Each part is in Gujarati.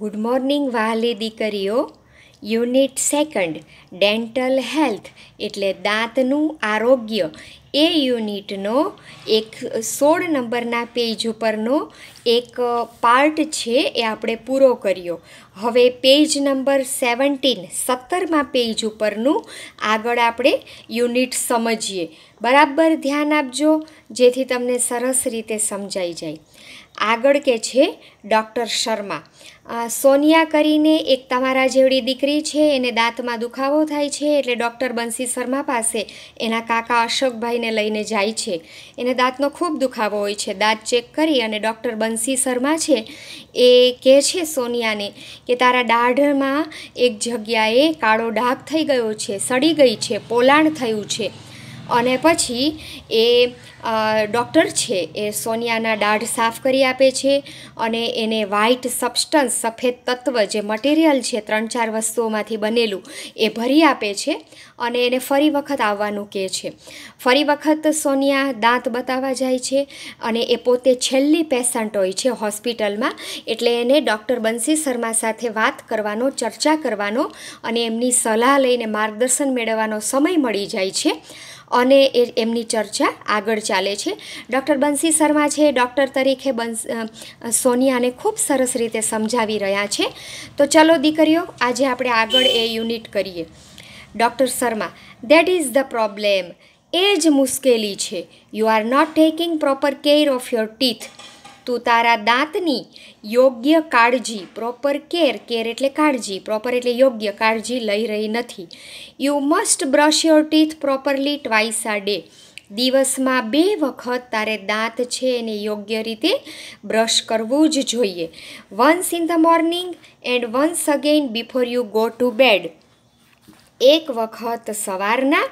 ગુડ મોર્નિંગ વાહલી દીકરીઓ યુનિટ સેકન્ડ ડેન્ટલ હેલ્થ એટલે દાંતનું આરોગ્ય એ યુનિટનો એક સોળ નંબરના પેજ ઉપરનો એક પાર્ટ છે એ આપણે પૂરો કર્યો હવે પેજ નંબર સેવન્ટીન સત્તરમાં પેજ ઉપરનું આગળ આપણે યુનિટ સમજીએ બરાબર ધ્યાન આપજો જેથી તમને સરસ રીતે સમજાઈ જાય આગળ કે છે ડૉક્ટર શર્મા સોનિયા કરીને એક તમારા જેવડી દીકરી છે એને દાંતમાં દુખાવો થાય છે એટલે ડૉક્ટર બંસી શર્મા પાસે એના કાકા અશોકભાઈને લઈને જાય છે એને દાંતનો ખૂબ દુખાવો હોય છે દાંત ચેક કરી અને ડૉક્ટર બંસી શર્મા છે એ કહે છે સોનિયાને કે તારા દાઢમાં એક જગ્યાએ કાળો ડાઘ થઈ ગયો છે સડી ગઈ છે પોલાણ થયું છે અને પછી એ ડૉક્ટર છે એ સોનિયાના દાઢ સાફ કરી આપે છે અને એને વ્હાઇટ સબસ્ટન્સ સફેદ તત્વ જે મટીરિયલ છે ત્રણ ચાર વસ્તુઓમાંથી બનેલું એ ભરી આપે છે અને એને ફરી વખત આવવાનું કહે છે ફરી વખત સોનિયા દાંત બતાવવા જાય છે અને એ પોતે છેલ્લી પેશન્ટ હોય છે હોસ્પિટલમાં એટલે એને ડૉક્ટર બંસી શર્મા સાથે વાત કરવાનો ચર્ચા કરવાનો અને એમની સલાહ લઈને માર્ગદર્શન મેળવવાનો સમય મળી જાય છે અને એમની ચર્ચા આગળ ચાલે છે ડૉક્ટર બંસી શર્મા છે ડૉક્ટર તરીકે બંસ સોનિયાને ખૂબ સરસ રીતે સમજાવી રહ્યા છે તો ચલો દીકરીઓ આજે આપણે આગળ એ યુનિટ કરીએ doctor Sharma that is the problem એ જ મુશ્કેલી છે you are not taking proper care of your teeth તું તારા દાંતની યોગ્ય કાળજી પ્રોપર કેર કેર એટલે કાળજી પ્રોપર એટલે યોગ્ય કાળજી લઈ રહી નથી you must brush your teeth properly twice a day દિવસમાં બે વખત તારે દાંત છે એને યોગ્ય રીતે બ્રશ કરવું જ જોઈએ once in the morning and once again before you go to bed એક વખત સવારના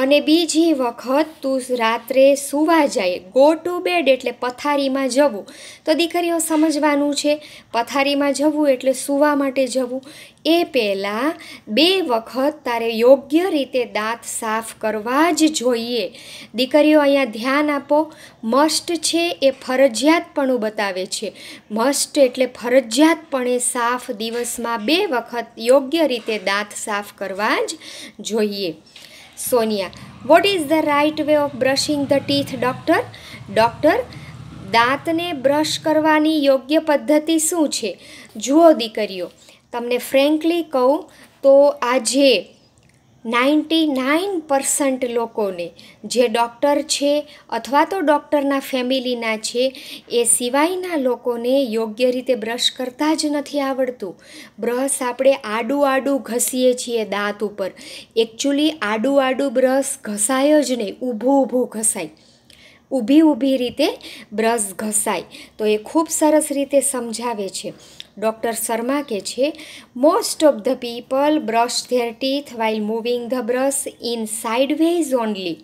અને બીજી વખત તું રાત્રે સૂવા જાય ગો ટુ બેડ એટલે પથારીમાં જવું તો દીકરીઓ સમજવાનું છે પથારીમાં જવું એટલે સૂવા માટે જવું એ પહેલાં બે વખત તારે યોગ્ય રીતે દાંત સાફ કરવા જ જોઈએ દીકરીઓ અહીંયા ધ્યાન આપો મસ્ટ છે એ ફરજિયાતપણું બતાવે છે મસ્ટ એટલે ફરજિયાતપણે સાફ દિવસમાં બે વખત યોગ્ય રીતે દાંત સાફ કરવા જ જોઈએ Sonia what is the right way of brushing the teeth doctor doctor દાંતને બ્રશ કરવાની યોગ્ય પદ્ધતિ શું છે જુઓ દીકરીઓ તમને ફ્રેન્કલી કહું તો આજે નાઇન્ટી નાઇન પર્સન્ટ લોકોને જે ડૉક્ટર છે અથવા તો ડૉક્ટરના ફેમિલીના છે એ સિવાયના લોકોને યોગ્ય રીતે બ્રશ કરતાં જ નથી આવડતું બ્રશ આપણે આડું આડું ઘસીએ છીએ દાંત ઉપર એકચ્યુઅલી આડું આડું બ્રશ ઘસાય જ નહીં ઊભું ઊભું ઘસાય ઊભી ઊભી રીતે બ્રશ ઘસાય તો એ ખૂબ સરસ રીતે સમજાવે છે ડૉક્ટર શર્મા કે છે most of the people brush their teeth while moving the brush in sideways only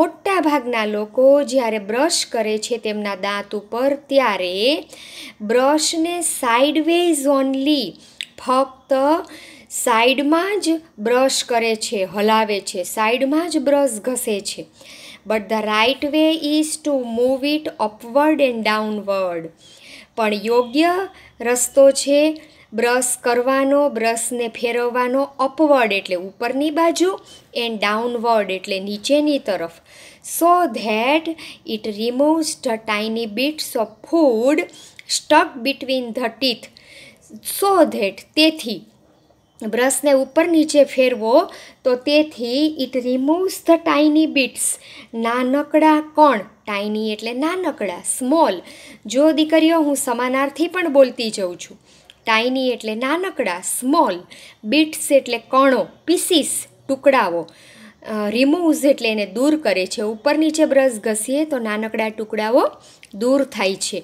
મોટાભાગના લોકો જ્યારે બ્રશ કરે છે તેમના દાંત ઉપર ત્યારે બ્રશને સાઇડવેઝ ઓનલી ફક્ત સાઈડમાં જ બ્રશ કરે છે હલાવે છે સાઈડમાં જ બ્રશ ઘસે છે but the right way is to move it upward and downward પણ યોગ્ય રસ્તો છે બ્રશ કરવાનો બ્રશને ફેરવવાનો અપવર્ડ એટલે ઉપરની બાજુ એન્ડ ડાઉનવર્ડ એટલે નીચેની તરફ so that it removes the tiny bits of food stuck between the teeth so that તેથી બ્રશને ઉપર નીચે ફેરવો તો તેથી it removes the tiny bits નાનકડા કણ ટાઈની એટલે નાનકડા સ્મોલ જો દીકરીઓ હું સમાનાર્થી પણ બોલતી જઉં છું ટાઈની એટલે નાનકડા સ્મોલ બીટ્સ એટલે કણો પીસીસ ટુકડાઓ રિમૂવ્સ એટલે એને દૂર કરે છે ઉપર નીચે બ્રશ ઘસીએ તો નાનકડા ટુકડાઓ દૂર થાય છે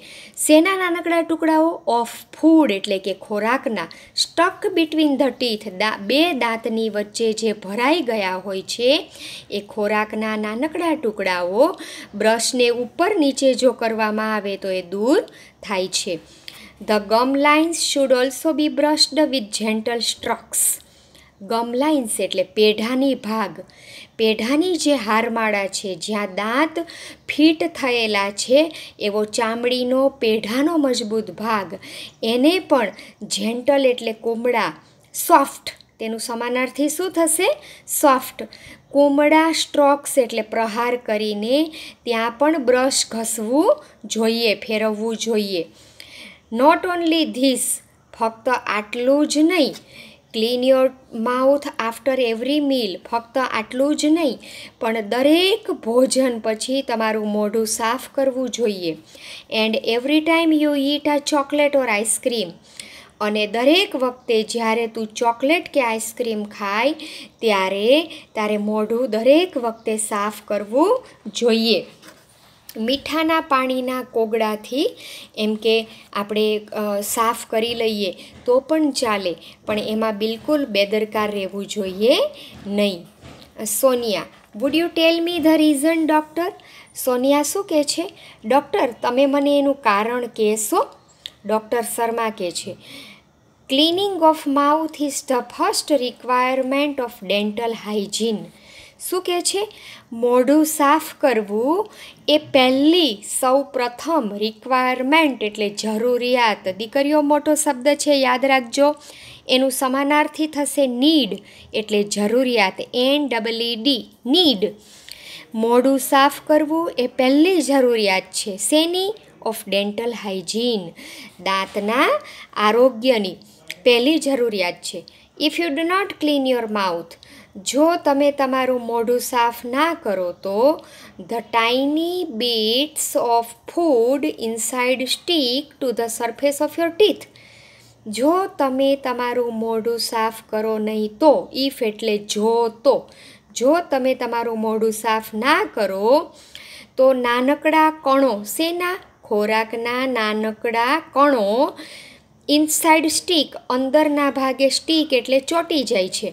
શેના નાનકડા ટુકડાઓ ઓફ ફૂડ એટલે કે ખોરાકના સ્ટક બિટવીન ધ ટીથ બે દાંતની વચ્ચે જે ભરાઈ ગયા હોય છે એ ખોરાકના નાનકડા ટુકડાઓ બ્રશને ઉપર નીચે જો કરવામાં આવે તો એ દૂર થાય છે the gum lines should also be brushed with gentle strokes gumlines એટલે પેઢાની ભાગ પેઢાની જે હારમાળા છે જ્યાં દાંત ફિટ થયેલા છે એવો ચામડીનો પેઢાનો મજબૂત ભાગ એને પણ જેન્ટલ એટલે કોમળા સોફ્ટ તેનું સમાનાર્થી શું થશે સોફ્ટ કોમળા સ્ટ્રોક્સ એટલે પ્રહાર કરીને ત્યાં પણ બ્રશ ઘસવું જોઈએ ફેરવવું જોઈએ નોટ ઓન્લી ધીસ ફક્ત આટલું જ નહીં clean your mouth after every meal ફક્ત આટલું જ નહીં પણ દરેક ભોજન પછી તમારું મોઢું સાફ કરવું જોઈએ and every time you eat a chocolate or ice cream અને દરેક વખતે જ્યારે તું ચોકલેટ કે આઈસ્ક્રીમ ખાય ત્યારે તારે મોઢું દરેક વખતે સાફ કરવું જોઈએ મીઠાના પાણીના કોગળાથી એમ કે આપણે સાફ કરી લઈએ તો પણ ચાલે પણ એમાં બિલકુલ બેદરકાર રહેવું જોઈએ નહીં Sonia would you tell me the reason doctor Sonia શું કહે છે ડૉક્ટર તમે મને એનું કારણ કહેશો ડૉક્ટર શર્મા કહે છે cleaning of mouth is the first requirement of dental hygiene શું કહે છે મોઢું સાફ કરવું એ પહેલી સૌ પ્રથમ રિક્વાયરમેન્ટ એટલે જરૂરિયાત દીકરીઓ મોટો શબ્દ છે યાદ રાખજો એનું સમાનાર્થી થશે નીડ એટલે જરૂરિયાત એન ડબલ ડી નીડ મોઢું સાફ કરવું એ પહેલી જરૂરિયાત છે શેની ઓફ ડેન્ટલ હાઇજીન દાંતના આરોગ્યની પહેલી જરૂરિયાત છે if you do not clean your mouth જો તમે તમારું મોઢું સાફ ના કરો તો the tiny bits of food inside stick to the surface of your teeth જો તમે તમારું મોઢું સાફ કરો નહીં તો ઇફ એટલે જો તો જો તમે તમારું મોઢું સાફ ના કરો તો નાનકડા કણો શેના ખોરાકના નાનકડા કણો ઇનસાઇડ સ્ટીક અંદરના ભાગે સ્ટીક એટલે ચોંટી જાય છે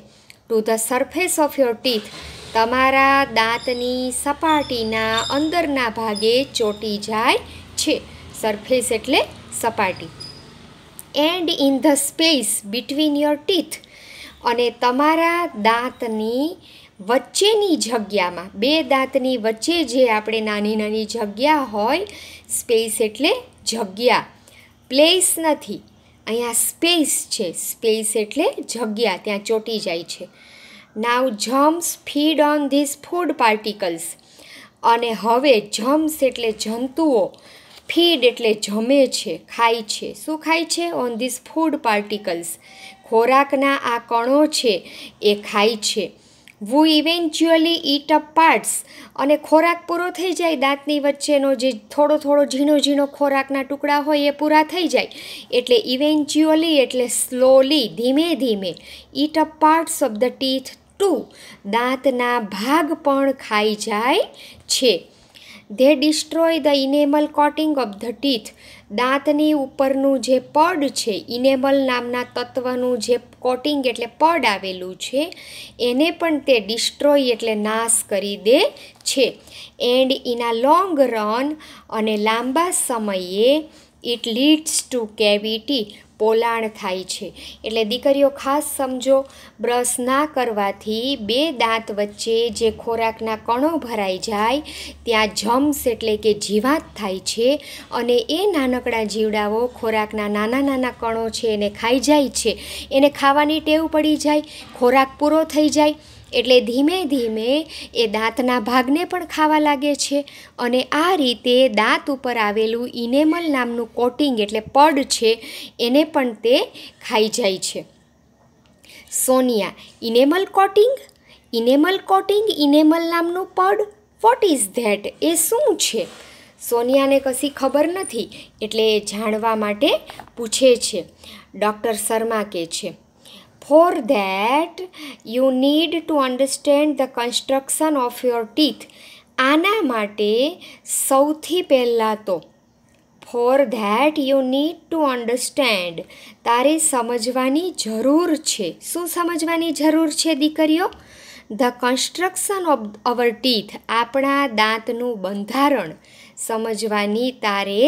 to the surface of your teeth તમારા દાંતની સપાટીના અંદરના ભાગે ચોટી જાય છે સરફેસ એટલે સપાટી and in the space between your teeth અને તમારા દાંતની વચ્ચેની જગ્યામાં બે દાંતની વચ્ચે જે આપણે નાની નાની જગ્યા હોય સ્પેસ એટલે જગ્યા પ્લેસ નથી અહીંયા સ્પેસ છે સ્પેસ એટલે જગ્યા ત્યાં ચોંટી જાય છે now germs feed on this food particles અને હવે જમ્સ એટલે જંતુઓ ફીડ એટલે જમે છે ખાય છે શું ખાય છે ઓન ધીસ ફૂડ પાર્ટિકલ્સ ખોરાકના આ કણો છે એ ખાય છે who eventually eat up parts અને ખોરાક પૂરો થઈ જાય દાંતની વચ્ચેનો જે થોડો થોડો ઝીણો ઝીણો ખોરાકના ટુકડા હોય એ પૂરા થઈ જાય એટલે ઇવેન્ચ્યુઅલી એટલે સ્લોલી ધીમે ધીમે eat up parts of the teeth to દાંતના ભાગ પણ ખાઈ જાય છે they destroy the enamel coating of the teeth દાંતની ઉપરનું જે પડ છે ઇનેબલ નામના તત્વનું જે કોટિંગ એટલે પડ આવેલું છે એને પણ તે ડિસ્ટ્રોય એટલે નાશ કરી દે છે એન્ડ ઇન લોંગ રન અને લાંબા સમયે ઇટ લીડ્સ ટુ કેવિટી પોલાણ થાય છે એટલે દીકરીઓ ખાસ સમજો બ્રશ ના કરવાથી બે દાંત વચ્ચે જે ખોરાકના કણો ભરાઈ જાય ત્યાં જમ્સ એટલે કે જીવાત થાય છે અને એ નાનકડા જીવડાઓ ખોરાકના નાના નાના કણો છે એને ખાઈ જાય છે એને ખાવાની ટેવ પડી જાય ખોરાક પૂરો થઈ જાય એટલે ધીમે ધીમે એ દાંતના ભાગને પણ ખાવા લાગે છે અને આ રીતે દાંત ઉપર આવેલું ઇનેમલ નામનું કોટિંગ એટલે પડ છે એને પણ તે ખાઈ જાય છે Sonia enamel coating enamel coating enamel નામનું પડ વોટ ઇઝ ધેટ એ શું છે સોનિયાને કશી ખબર નથી એટલે એ જાણવા માટે પૂછે છે ડૉક્ટર શર્મા કહે છે for that, you need to understand the construction of your teeth આના માટે સૌથી પહેલાં તો for that you need to understand તારે સમજવાની જરૂર છે શું સમજવાની જરૂર છે દીકરીઓ the construction of our teeth આપણા દાંતનું બંધારણ સમજવાની તારે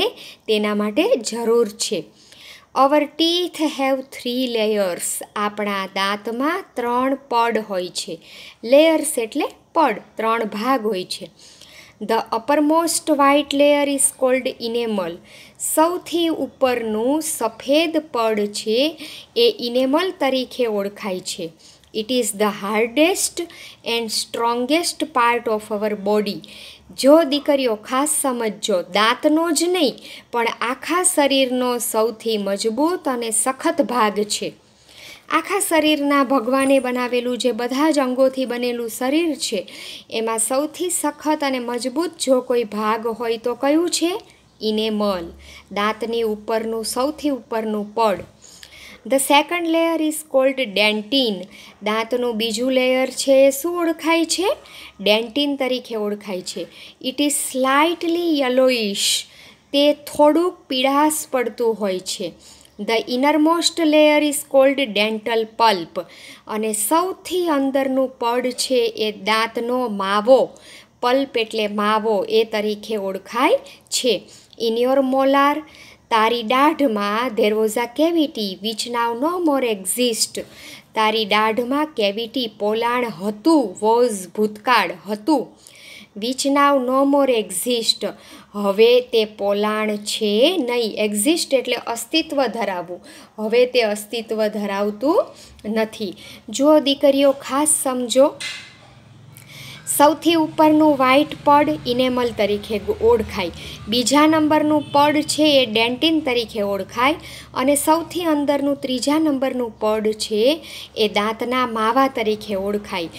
તેના માટે જરૂર છે our teeth have three layers આપણા દાંતમાં ત્રણ પડ હોય છે લેયર્સ એટલે પડ ત્રણ ભાગ હોય છે the uppermost white layer is called enamel સૌથી ઉપરનું સફેદ પડ છે એ ઇનેમલ તરીકે ઓળખાય છે it is the hardest and strongest part of our body જો દીકરીઓ ખાસ સમજજો દાંતનો જ નહીં પણ આખા શરીરનો સૌથી મજબૂત અને સખત ભાગ છે આખા શરીરના ભગવાને બનાવેલું જે બધા જ અંગોથી બનેલું શરીર છે એમાં સૌથી સખત અને મજબૂત જો કોઈ ભાગ હોય તો કયું છે ઇને ઇનેમલ દાંતની ઉપરનું સૌથી ઉપરનું પડ the second layer is called dentin દાંતનું બીજું લેયર છે શું ઓળખાય છે ડેન્ટિન તરીકે ઓળખાય છે ઇટ ઇઝ સ્લાઇટલી યલોઇશ તે થોડુંક પીળાશ પડતું હોય છે the innermost layer is called dental pulp અને સૌથી અંદરનું પડ છે એ દાંતનો માવો પલ્પ એટલે માવો એ તરીકે ઓળખાય છે ઇન યોર મોલાર તારી દાઢમાં there was a cavity which now no more exist તારી દાઢમાં કેવિટી પોલાણ હતું વોઝ ભૂતકાળ હતું which now no more exist હવે તે પોલાણ છે નહીં એક્ઝિસ્ટ એટલે અસ્તિત્વ ધરાવવું હવે તે અસ્તિત્વ ધરાવતું નથી જો દીકરીઓ ખાસ સમજો સૌથી ઉપરનું વ્હાઇટ પડ ઇનેમલ તરીકે ઓળખાય બીજા નંબરનું પડ છે એ ડેન્ટિન તરીકે ઓળખાય અને સૌથી અંદરનું ત્રીજા નંબરનું પડ છે એ દાંતના માવા તરીકે ઓળખાય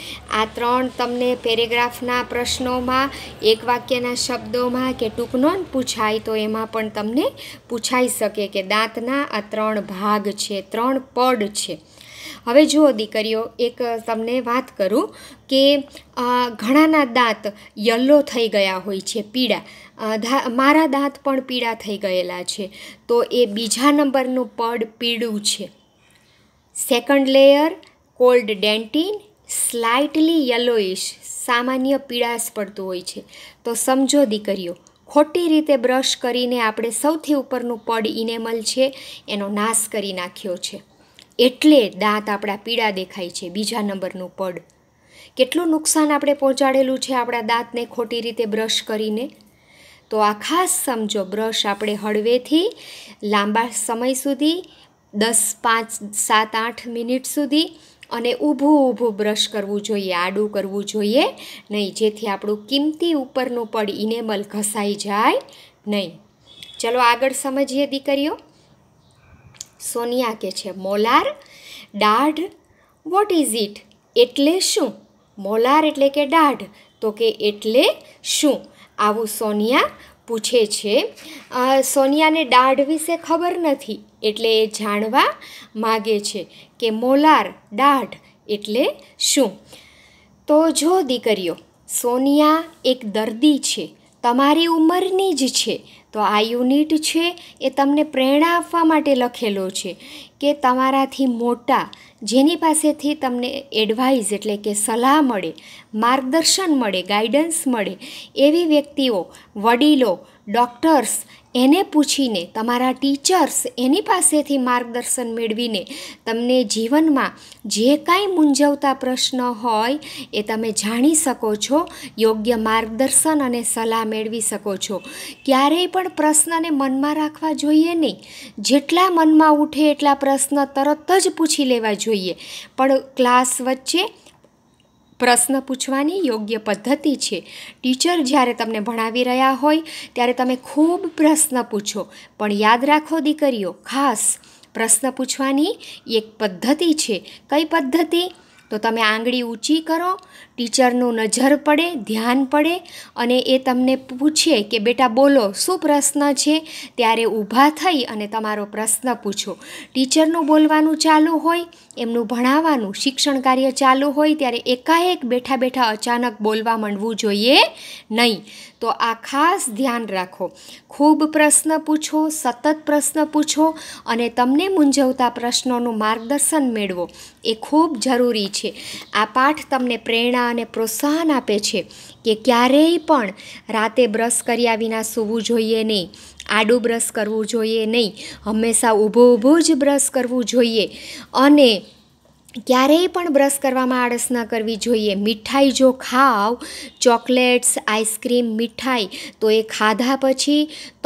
આ ત્રણ તમને પેરેગ્રાફના પ્રશ્નોમાં એક વાક્યના શબ્દોમાં કે ટૂંકનોન પૂછાય તો એમાં પણ તમને પૂછાઈ શકે કે દાંતના આ ત્રણ ભાગ છે ત્રણ પડ છે હવે જુઓ દીકરીઓ એક તમને વાત કરું કે ઘણાના દાંત યલો થઈ ગયા હોય છે પીળા મારા દાંત પણ પીળા થઈ ગયેલા છે તો એ બીજા નંબરનું પડ પીળું છે second layer called dentine slightly yellowish સામાન્ય પીળાશ પડતું હોય છે તો સમજો દીકરીઓ ખોટી રીતે બ્રશ કરીને આપણે સૌથી ઉપરનું પડ ઇનેમલ છે એનો નાશ કરી નાખ્યો છે એટલે દાંત આપણા પીળા દેખાય છે બીજા નંબરનું પડ કેટલું નુકસાન આપણે પહોંચાડેલું છે આપણા દાંતને ખોટી રીતે બ્રશ કરીને તો આ ખાસ સમજો બ્રશ આપણે હળવેથી લાંબા સમય સુધી દસ પાંચ સાત આઠ મિનિટ સુધી અને ઊભું ઊભું બ્રશ કરવું જોઈએ આડું કરવું જોઈએ નહીં જેથી આપણું કિંમતી ઉપરનું પડ ઇનેમલ ઘસાઈ જાય નહીં ચલો આગળ સમજીએ દીકરીઓ સોનિયા કે છે મોલાર દાઢ વોટ ઇઝ ઇટ એટલે શું મોલાર એટલે કે દાઢ તો કે એટલે શું આવું સોનિયા પૂછે છે સોનિયાને દાઢ વિશે ખબર નથી એટલે એ જાણવા માગે છે કે મોલાર દાઢ એટલે શું તો જો દીકરીઓ સોનિયા એક દર્દી છે તમારી ઉંમરની જ છે તો આ યુનિટ છે એ તમને પ્રેરણા આપવા માટે લખેલો છે કે તમારાથી મોટા જેની પાસેથી તમને એડવાઇઝ એટલે કે સલાહ મળે માર્ગદર્શન મળે ગાઈડન્સ મળે એવી વ્યક્તિઓ વડીલો ડૉક્ટર્સ એને પૂછીને તમારા ટીચર્સ એની પાસેથી માર્ગદર્શન મેળવીને તમને જીવનમાં જે કાંઈ મૂંઝવતા પ્રશ્ન હોય એ તમે જાણી શકો છો યોગ્ય માર્ગદર્શન અને સલાહ મેળવી શકો છો ક્યારેય પણ પ્રશ્નને મનમાં રાખવા જોઈએ નહીં જેટલા મનમાં ઉઠે એટલા પ્રશ્ન તરત જ પૂછી લેવા જોઈએ પણ ક્લાસ વચ્ચે પ્રશ્ન પૂછવાની યોગ્ય પદ્ધતિ છે ટીચર જ્યારે તમને ભણાવી રહ્યા હોય ત્યારે તમે ખૂબ પ્રશ્ન પૂછો પણ યાદ રાખો દીકરીઓ ખાસ પ્રશ્ન પૂછવાની એક પદ્ધતિ છે કઈ પદ્ધતિ તો તમે આંગળી ઊંચી કરો ટીચરનું નજર પડે ધ્યાન પડે અને એ તમને પૂછે કે બેટા બોલો શું પ્રશ્ન છે ત્યારે ઊભા થઈ અને તમારો પ્રશ્ન પૂછો ટીચરનું બોલવાનું ચાલુ હોય એમનું ભણાવવાનું શિક્ષણ કાર્ય ચાલુ હોય ત્યારે એકાએક બેઠા બેઠા અચાનક બોલવા માંડવું જોઈએ નહીં તો આ ખાસ ધ્યાન રાખો ખૂબ પ્રશ્ન પૂછો સતત પ્રશ્ન પૂછો અને તમને મૂંઝવતા પ્રશ્નોનું માર્ગદર્શન મેળવો એ ખૂબ જરૂરી છે આ પાઠ તમને પ્રેરણા અને પ્રોત્સાહન આપે છે કે ક્યારેય પણ રાતે બ્રશ કર્યા વિના સૂવું જોઈએ નહીં આડું બ્રશ કરવું જોઈએ નહીં હંમેશા ઊભું ઊભું જ બ્રશ કરવું જોઈએ અને ક્યારેય પણ બ્રશ કરવામાં આળસ ન કરવી જોઈએ મીઠાઈ જો ખાવ ચોકલેટ્સ આઈસ્ક્રીમ મીઠાઈ તો એ ખાધા પછી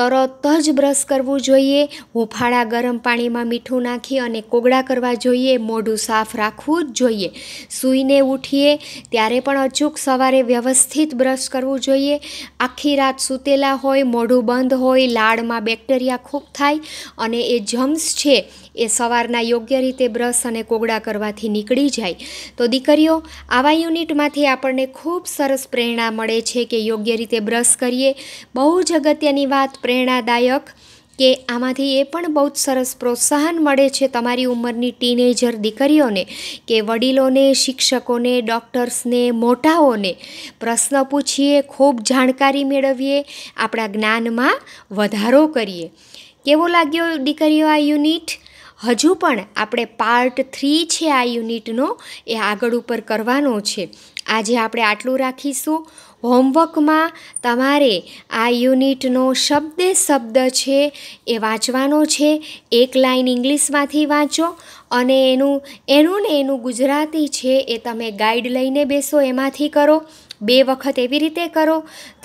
તરત જ બ્રશ કરવું જોઈએ હુંફાળા ગરમ પાણીમાં મીઠું નાખી અને કોગળા કરવા જોઈએ મોઢું સાફ રાખવું જ જોઈએ સૂઈને ઉઠીએ ત્યારે પણ અચૂક સવારે વ્યવસ્થિત બ્રશ કરવું જોઈએ આખી રાત સૂતેલા હોય મોઢું બંધ હોય લાળમાં બેક્ટેરિયા ખૂબ થાય અને એ જમ્સ છે એ સવારના યોગ્ય રીતે બ્રશ અને કોગળા કરવા જીવનમાંથી નીકળી જાય તો દીકરીઓ આવા યુનિટમાંથી આપણને ખૂબ સરસ પ્રેરણા મળે છે કે યોગ્ય રીતે બ્રશ કરીએ બહુ જ અગત્યની વાત પ્રેરણાદાયક કે આમાંથી એ પણ બહુ જ સરસ પ્રોત્સાહન મળે છે તમારી ઉંમરની ટીનેજર દીકરીઓને કે વડીલોને શિક્ષકોને ડૉક્ટર્સને મોટાઓને પ્રશ્ન પૂછીએ ખૂબ જાણકારી મેળવીએ આપણા જ્ઞાનમાં વધારો કરીએ કેવો લાગ્યો દીકરીઓ આ યુનિટ હજુ પણ આપણે પાર્ટ થ્રી છે આ યુનિટનો એ આગળ ઉપર કરવાનો છે આજે આપણે આટલું રાખીશું હોમવર્કમાં તમારે આ યુનિટનો શબ્દે શબ્દ છે એ વાંચવાનો છે એક લાઇન ઇંગ્લિશમાંથી વાંચો અને એનું એનું ને એનું ગુજરાતી છે એ તમે ગાઈડ લઈને બેસો એમાંથી કરો બે વખત એવી રીતે કરો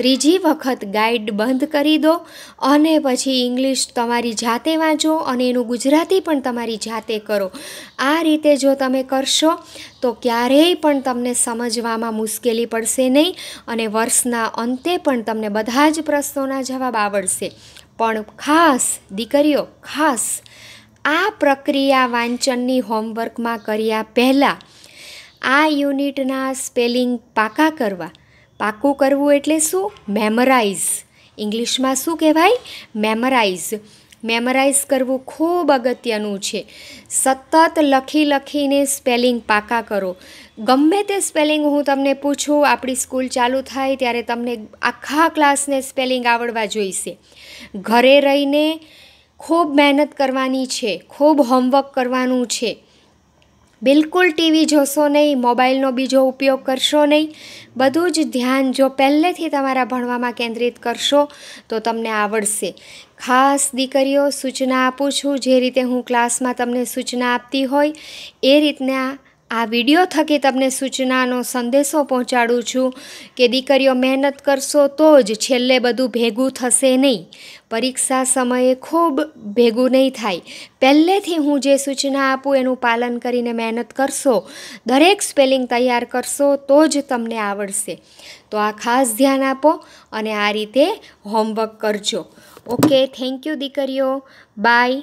ત્રીજી વખત ગાઈડ બંધ કરી દો અને પછી ઇંગ્લિશ તમારી જાતે વાંચો અને એનું ગુજરાતી પણ તમારી જાતે કરો આ રીતે જો તમે કરશો તો ક્યારેય પણ તમને સમજવામાં મુશ્કેલી પડશે નહીં અને વર્ષના અંતે પણ તમને બધા જ પ્રશ્નોના જવાબ આવડશે પણ ખાસ દીકરીઓ ખાસ આ પ્રક્રિયા વાંચનની હોમવર્કમાં કર્યા પહેલાં આ યુનિટના સ્પેલિંગ પાકા કરવા પાકું કરવું એટલે શું મેમરાઇઝ ઇંગ્લિશમાં શું કહેવાય મેમરાઇઝ મેમરાઇઝ કરવું ખૂબ અગત્યનું છે સતત લખી લખીને સ્પેલિંગ પાકા કરો ગમે તે સ્પેલિંગ હું તમને પૂછું આપણી સ્કૂલ ચાલુ થાય ત્યારે તમને આખા ક્લાસને સ્પેલિંગ આવડવા જોઈશે ઘરે રહીને ખૂબ મહેનત કરવાની છે ખૂબ હોમવર્ક કરવાનું છે બિલકુલ ટીવી જોશો નહીં મોબાઈલનો બીજો ઉપયોગ કરશો નહીં બધું જ ધ્યાન જો પહેલેથી તમારા ભણવામાં કેન્દ્રિત કરશો તો તમને આવડશે ખાસ દીકરીઓ સૂચના આપું છું જે રીતે હું ક્લાસમાં તમને સૂચના આપતી હોય એ રીતના આ વિડીયો થકી તમને સૂચનાનો સંદેશો પહોંચાડું છું કે દીકરીઓ મહેનત કરશો તો જ છેલ્લે બધું ભેગું થશે નહીં પરીક્ષા સમયે ખૂબ ભેગું નહીં થાય પહેલેથી હું જે સૂચના આપું એનું પાલન કરીને મહેનત કરશો દરેક સ્પેલિંગ તૈયાર કરશો તો જ તમને આવડશે તો આ ખાસ ધ્યાન આપો અને આ રીતે હોમવર્ક કરજો ઓકે થેન્ક યુ દીકરીઓ બાય